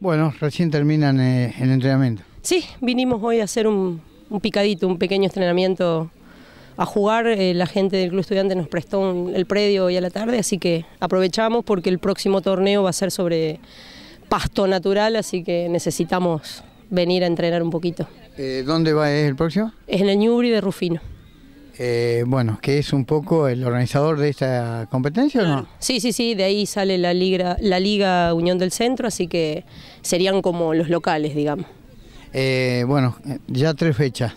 Bueno, recién terminan eh, el entrenamiento. Sí, vinimos hoy a hacer un, picadito, un pequeño entrenamiento a jugar. Eh, la gente del Club Estudiante nos prestó el predio hoy a la tarde, así que aprovechamos porque el próximo torneo va a ser sobre pasto natural, así que necesitamos venir a entrenar un poquito. Eh, ¿Dónde va el próximo? Es en el Ñubri de Rufino. Eh, bueno, que es un poco el organizador de esta competencia, no? Sí, sí, sí, de ahí sale la Liga, la Liga Unión del Centro, así que serían como los locales, digamos. Eh, bueno, ya tres fechas.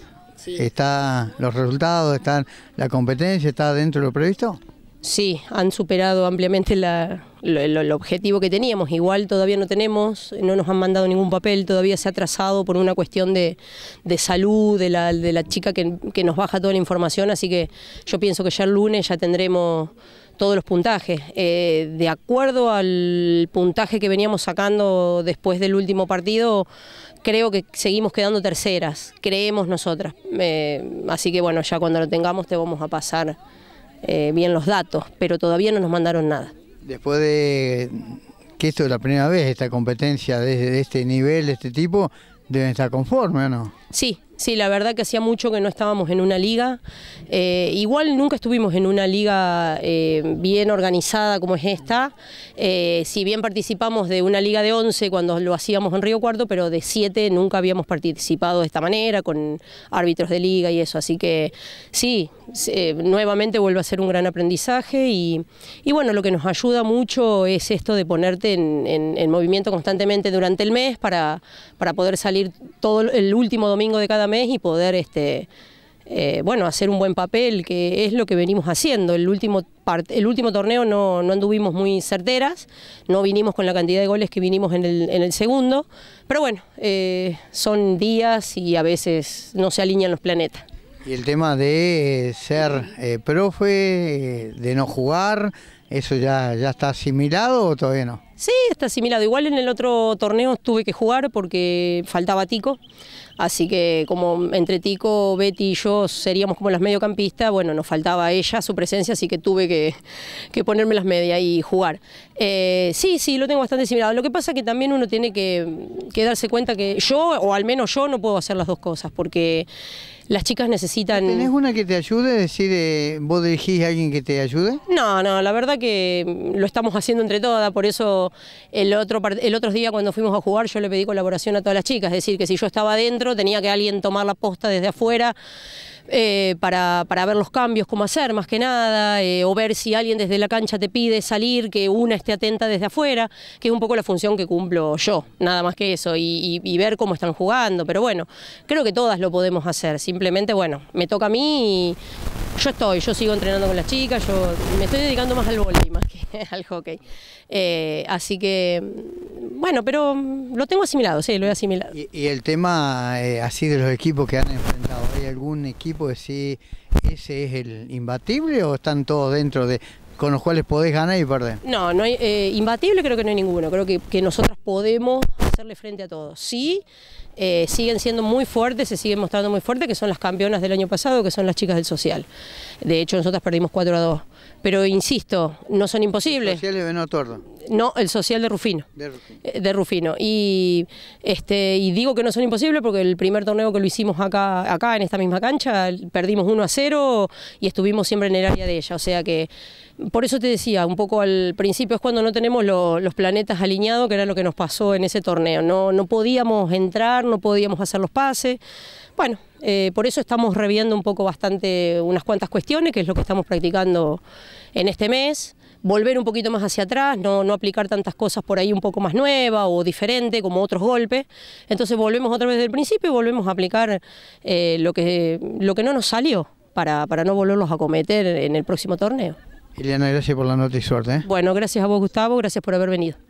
está ¿Están los resultados, está la competencia, está dentro de lo previsto? Sí, han superado ampliamente el objetivo que teníamos. Igual todavía no tenemos, no nos han mandado ningún papel, todavía se ha trazado por una cuestión de, de salud de la, de la chica que, nos baja toda la información, así que yo pienso que ya el lunes ya tendremos todos los puntajes. Eh, de acuerdo al puntaje que veníamos sacando después del último partido, creo que seguimos quedando terceras, creemos nosotras. Eh, así que bueno, ya cuando lo tengamos te vamos a pasar eh, bien los datos, pero todavía no nos mandaron nada. Después de que esto es la primera vez, esta competencia desde este nivel, de este tipo, deben estar conformes, o ¿no? Sí, Sí, la verdad que hacía mucho que no estábamos en una liga. Eh, igual nunca estuvimos en una liga eh, bien organizada como es esta. Eh, si bien participamos de una liga de 11 cuando lo hacíamos en Río Cuarto, pero de 7 nunca habíamos participado de esta manera, con árbitros de liga y eso. Así que sí, nuevamente vuelve a ser un gran aprendizaje y, bueno, lo que nos ayuda mucho es esto de ponerte en, movimiento constantemente durante el mes para, para poder salir todo el último domingo de cada mes y poder este, eh, bueno, hacer un buen papel, que es lo que venimos haciendo. El último, el último torneo no, anduvimos muy certeras, no vinimos con la cantidad de goles que vinimos en el, segundo, pero bueno, eh, son días y a veces no se alinean los planetas. Y el tema de ser eh, profe, de no jugar, ¿Eso ya, ya está asimilado o todavía no? Sí, está asimilado. Igual en el otro torneo tuve que jugar porque faltaba Tico. Así que como entre Tico, Betty y yo seríamos como las mediocampistas, bueno, nos faltaba ella, su presencia, así que tuve que, ponerme las medias y jugar. Eh, sí, sí, lo tengo bastante asimilado. Lo que pasa es que también uno tiene que, darse cuenta que yo, o al menos yo, no puedo hacer las dos cosas porque las chicas necesitan... ¿Tenés una que te ayude? Es decir, ¿vos dirigís a alguien que te ayude? No, no, la verdad que lo estamos haciendo entre todas, por eso el otro, el otro día cuando fuimos a jugar yo le pedí colaboración a todas las chicas, es decir, que si yo estaba adentro tenía que alguien tomar la posta desde afuera eh, para, ver los cambios, cómo hacer más que nada, eh, o ver si alguien desde la cancha te pide salir, que una esté atenta desde afuera, que es un poco la función que cumplo yo, nada más que eso, y, ver cómo están jugando, pero bueno, creo que todas lo podemos hacer, simplemente bueno, me toca a mí y... Yo estoy, yo sigo entrenando con las chicas, yo me estoy dedicando más al volei más que al hockey. Eh, así que, bueno, pero lo tengo asimilado, sí, lo he asimilado. Y, el tema eh, así de los equipos que han enfrentado, ¿hay algún equipo que sí, ese es el imbatible o están todos dentro de, con los cuales podés ganar y perder. No, no hay, eh, imbatible creo que no hay ninguno. Creo que, que nosotras podemos hacerle frente a todos. Sí, eh, siguen siendo muy fuertes, se siguen mostrando muy fuertes, que son las campeonas del año pasado, que son las chicas del social. De hecho, nosotras perdimos 4 a 2 pero insisto, no son imposibles. ¿El social de Venado No, el social de Rufino. Eh, de Rufino. Y, este, y digo que no son imposibles porque el primer torneo que lo hicimos acá, acá en esta misma cancha, perdimos 1 a 0 y estuvimos siempre en el área de ella. O sea que, por eso te decía, un poco al principio es cuando no tenemos los planetas alineados, que era lo que nos pasó en ese torneo. No, no podíamos entrar, no podíamos hacer los pases. Bueno, eh, por eso estamos reviendo un poco bastante unas cuantas cuestiones, que es lo que estamos practicando en este mes. Volver un poquito más hacia atrás, no, no aplicar tantas cosas por ahí un poco más nueva o diferente, como otros golpes. Entonces volvemos otra vez del principio y volvemos a aplicar eh, lo, que, lo que no nos salió para, para no volverlos a cometer en el próximo torneo. Eliana, gracias por la nota y suerte. ¿eh? Bueno, gracias a vos Gustavo, gracias por haber venido.